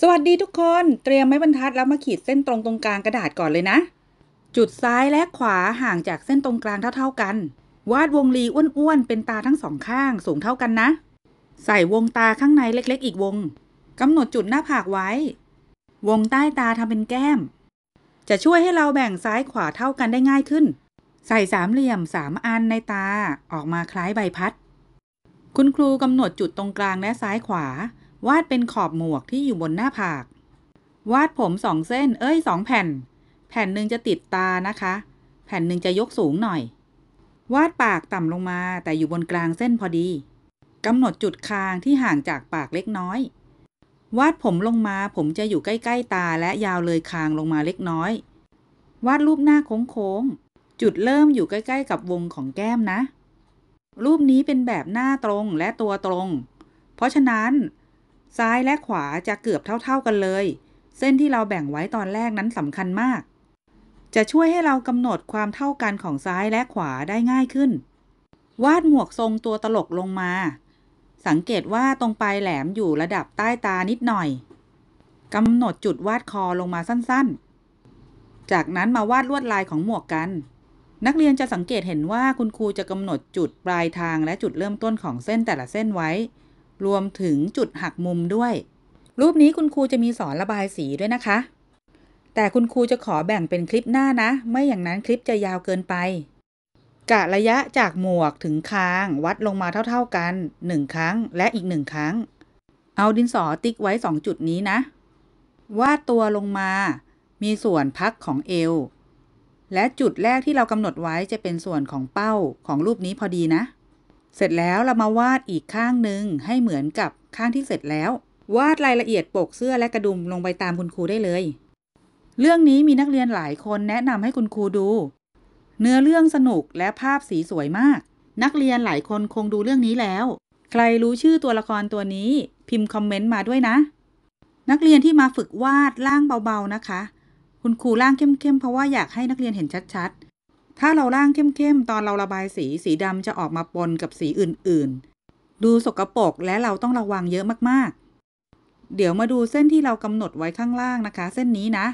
สวัสดีทุกคน เตรียมไม้บรรทัด แล้วมาขีดเส้นตรงตรงกลางกระดาษก่อนเลยนะ จุดซ้ายและขวาห่างจากเส้นตรงกลางเท่าๆกัน วาดวงรีอ้วนๆ เป็นตาทั้งสองข้างสูงเท่ากันนะ ใส่วงตาข้างในเล็ก ๆ อีกวง กำหนดจุดหน้าผากไว้ วงใต้ตาทำเป็นแก้ม จะช่วยให้เราแบ่งซ้ายขวาเท่ากันได้ง่ายขึ้น ใส่สามเหลี่ยมสามอันในตาออกมาคล้ายใบพัด คุณครูกำหนดจุดตรงกลางและซ้ายขวาวาดเป็นขอบหมวกที่อยู่บนหน้าผาก วาดผมสองเส้น เอ้ยสองแผ่น แผ่นหนึ่งจะติดตานะคะ แผ่นหนึ่งจะยกสูงหน่อย วาดปากต่ำลงมาแต่อยู่บนกลางเส้นพอดีกำหนดจุดคางที่ห่างจากปากเล็กน้อย วาดผมลงมาผมจะอยู่ใกล้ๆตาและยาวเลยคางลงมาเล็กน้อย วาดรูปหน้าโค้ง ๆ จุดเริ่มอยู่ใกล้ ๆ กับวงของแก้มนะ รูปนี้เป็นแบบหน้าตรงและตัวตรง เพราะฉะนั้นซ้าย และขวาจะเกือบเท่าๆกันเลย เส้นที่เราแบ่งไว้ตอนแรกนั้นสำคัญมาก จะช่วยให้เรากำหนดความเท่ากันของซ้ายและขวาได้ง่ายขึ้น วาดหมวกทรงตัวตลกลงมา สังเกตว่าตรง ปลาย แหลมอยู่ระดับใต้ตานิดหน่อย กำหนดจุดวาดคอลงมาสั้น ๆ จากนั้นมาวาดลวดลายของหมวกกัน นักเรียนจะสังเกตเห็นว่าคุณครูจะกำหนดจุดปลายทางและจุดเริ่มต้นของเส้นแต่ละเส้นไว้รวมถึงจุดหักมุมด้วย รูปนี้คุณครูจะมีสอนระบายสีด้วยนะคะ แต่คุณครูจะขอแบ่งเป็นคลิปหน้านะไม่อย่างนั้นคลิปจะยาวเกินไปกะระยะจากหมวกถึงคาง วัดลงมาเท่า ๆกัน 1 ครั้งและอีก 1 ครั้ง เอาดินสอติ๊กไว้ 2 จุดนี้นะวาดตัวลงมา มีส่วนพักของเอว และจุดแรกที่เรากำหนดไว้จะเป็นส่วนของเป้าของรูปนี้พอดีนะเสร็จแล้วเรามาวาดอีกข้างหนึ่งให้เหมือนกับข้างที่เสร็จแล้ว วาดรายละเอียดปกเสื้อและกระดุมลงไปตามคุณครูได้เลย เรื่องนี้มีนักเรียนหลายคนแนะนำให้คุณครูดู เนื้อเรื่องสนุกและภาพสีสวยมาก นักเรียนหลายคนคงดูเรื่องนี้แล้ว ใครรู้ชื่อตัวละครตัวนี้พิมพ์คอมเมนต์มาด้วยนะ นักเรียนที่มาฝึกวาดล่างเบาๆนะคะ คุณครูล่างเข้มๆเพราะว่า อยากให้นักเรียนเห็นชัดถ้าเราล่างเข้มๆ ตอนเราระบายสีสีดำจะออกมาปนกับสีอื่น ๆ ดูสกรปรกและเราต้องระวังเยอะมากๆ เดี๋ยวมาดูเส้นที่เรากำหนดไว้ข้างล่างนะคะ เส้นนี้นะ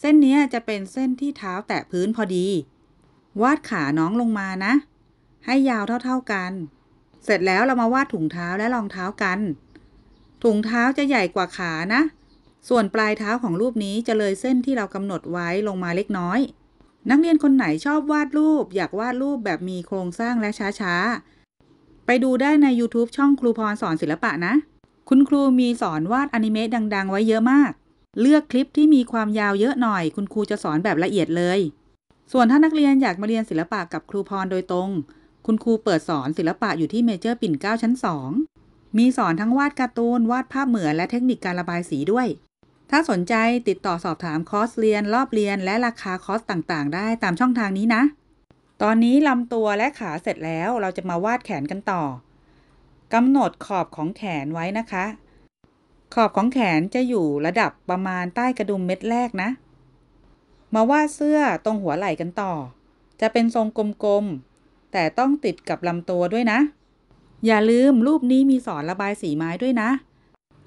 เส้นนี้จะเป็นเส้นที่เท้าแตะพื้นพอดี วาดขาน้องลงมานะ ให้ยาวเท่าๆกัน เสร็จแล้วเรามาวาดถุงเท้าและรองเท้ากัน ถุงเท้าจะใหญ่กว่าขานะ ส่วนปลายเท้าของรูปนี้จะเลยเส้นที่เรากำหนดไว้ลงมาเล็กน้อยนักเรียนคนไหนชอบวาดรูป อยากวาดรูปแบบมีโครงสร้างและช้า ๆ ไปดูได้ใน YouTube ช่องครูพรสอนศิลปะนะ คุณครูมีสอนวาดอนิเมะดัง ๆ ไว้เยอะมาก เลือกคลิปที่มีความยาวเยอะหน่อย คุณ ครู จะสอนแบบละเอียดเลย ส่วนถ้านักเรียนอยากมาเรียนศิลปะกับครูพรโดยตรง คุณครูเปิดสอนศิลปะอยู่ที่เมเจอร์ปิ่นเก้าชั้น 2 มีสอนทั้งวาดการ์ตูนวาดภาพเหมือนและเทคนิคการระบายสีด้วยถ้าสนใจติดต่อสอบถามคอร์สเรียนรอบเรียนและราคาคอร์สต่างๆ ได้ตามช่องทางนี้นะ ตอนนี้ลำตัวและขาเสร็จแล้วเราจะมาวาดแขนกันต่อกำหนดขอบของแขนไว้นะคะ ขอบของแขนจะอยู่ระดับประมาณใต้กระดุมเม็ดแรกนะ มาวาดเสื้อตรงหัวไหล่กันต่อ จะเป็นทรงกลมๆ แต่ต้องติดกับลำตัวด้วยนะ อย่าลืมรูปนี้มีสอนระบายสีไม้ด้วยนะ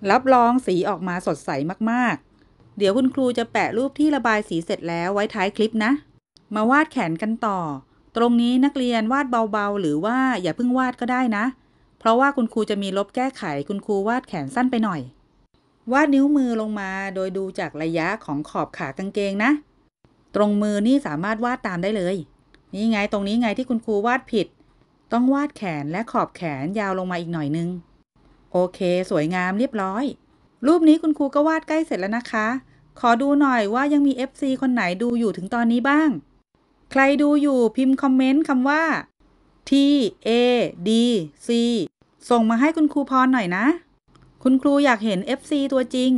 รับรองสีออกมาสดใสมากๆ เดี๋ยวคุณครูจะแปะรูปที่ระบายสีเสร็จแล้วไว้ท้ายคลิปนะ มาวาดแขนกันต่อ ตรงนี้นักเรียนวาดเบาๆ หรือว่าอย่าเพิ่งวาดก็ได้นะ เพราะว่าคุณ ครู จะมีลบแก้ไข คุณ ครู วาดแขนสั้นไปหน่อย วาดนิ้วมือลงมาโดยดูจากระยะของขอบขากางเกงนะ ตรงมือนี่สามารถวาดตามได้เลย นี่ไงตรงนี้ไงที่คุณครูวาดผิด ต้องวาดแขนและขอบแขนยาวลงมาอีกหน่อยนึงโอเค สวยงามเรียบร้อย รูปนี้คุณครูก็วาดใกล้เสร็จแล้วนะคะ ขอดูหน่อยว่ายังมี FC คนไหนดูอยู่ถึงตอนนี้บ้าง ใครดูอยู่พิมพ์คอมเมนต์คำว่า T A D C ส่งมาให้คุณครูพรหน่อยนะ คุณครูอยากเห็น FC ตัวจริง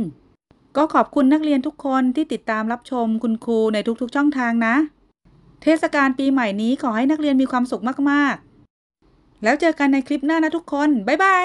ก็ขอบคุณนักเรียนทุกคนที่ติดตามรับชมคุณครูในทุกๆ ช่องทางนะ เทศกาลปีใหม่นี้ขอให้นักเรียนมีความสุขมากๆ แล้วเจอกันในคลิปหน้านะทุกคน บ๊ายบาย